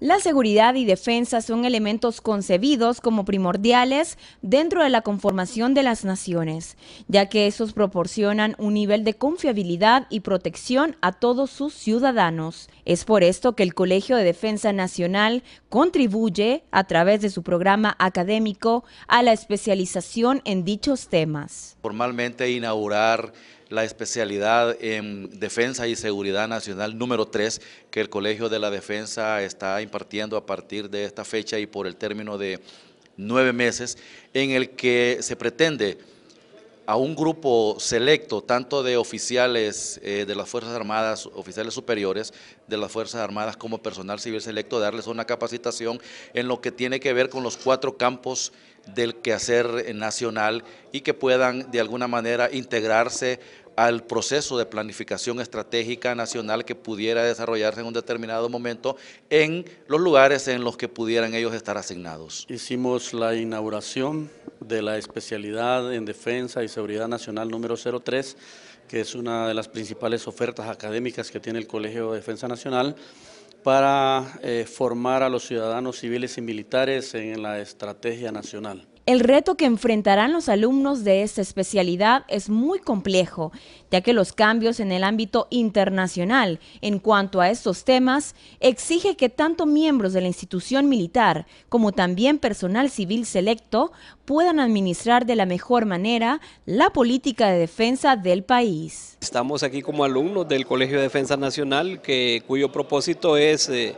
La seguridad y defensa son elementos concebidos como primordiales dentro de la conformación de las naciones, ya que esos proporcionan un nivel de confiabilidad y protección a todos sus ciudadanos. Es por esto que el Colegio de Defensa Nacional contribuye, a través de su programa académico, a la especialización en dichos temas. Formalmente inaugurar la especialidad en Defensa y Seguridad Nacional número 3 que el Colegio de la Defensa está impartiendo a partir de esta fecha y por el término de nueve meses, en el que se pretende a un grupo selecto, tanto de oficiales eh, de las Fuerzas Armadas, oficiales superiores de las Fuerzas Armadas como personal civil selecto, darles una capacitación en lo que tiene que ver con los cuatro campos del quehacer eh, nacional y que puedan de alguna manera integrarse al proceso de planificación estratégica nacional que pudiera desarrollarse en un determinado momento en los lugares en los que pudieran ellos estar asignados. Hicimos la inauguración de la especialidad en Defensa y Seguridad Nacional número 03, que es una de las principales ofertas académicas que tiene el Colegio de Defensa Nacional, para eh, formar a los ciudadanos civiles y militares en la estrategia nacional. El reto que enfrentarán los alumnos de esta especialidad es muy complejo, ya que los cambios en el ámbito internacional en cuanto a estos temas exige que tanto miembros de la institución militar como también personal civil selecto puedan administrar de la mejor manera la política de defensa del país. Estamos aquí como alumnos del Colegio de Defensa Nacional, que, cuyo propósito es... Eh,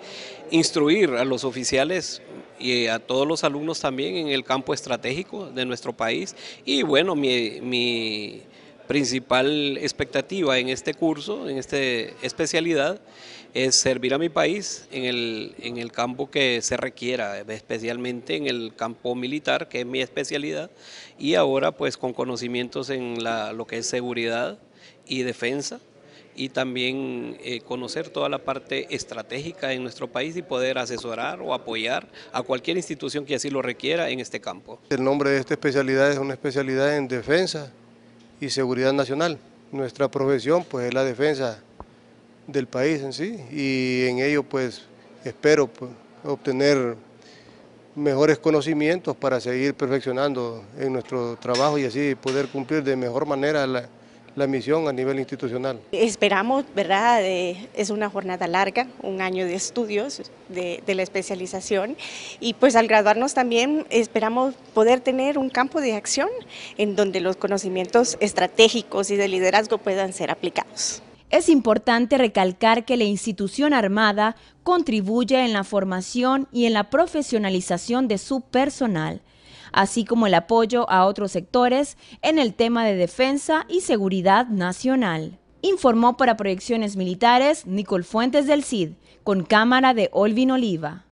instruir a los oficiales y a todos los alumnos también en el campo estratégico de nuestro país. Y bueno, mi, principal expectativa en este curso, en esta especialidad, es servir a mi país en el, campo que se requiera, especialmente en el campo militar, que es mi especialidad, y ahora pues con conocimientos en lo que es seguridad y defensa, y también eh, conocer toda la parte estratégica en nuestro país y poder asesorar o apoyar a cualquier institución que así lo requiera en este campo. El nombre de esta especialidad es una especialidad en defensa y seguridad nacional. Nuestra profesión pues es la defensa del país en sí y en ello pues espero pues, obtener mejores conocimientos para seguir perfeccionando en nuestro trabajo y así poder cumplir de mejor manera la, la misión a nivel institucional. Esperamos, ¿verdad? es una jornada larga, un año de estudios de, de, la especialización y pues al graduarnos también esperamos poder tener un campo de acción en donde los conocimientos estratégicos y de liderazgo puedan ser aplicados. Es importante recalcar que la institución armada contribuye en la formación y en la profesionalización de su personal así como el apoyo a otros sectores en el tema de defensa y seguridad nacional. Informó para Proyecciones Militares Nicole Fuentes del CID, con cámara de Olvin Oliva.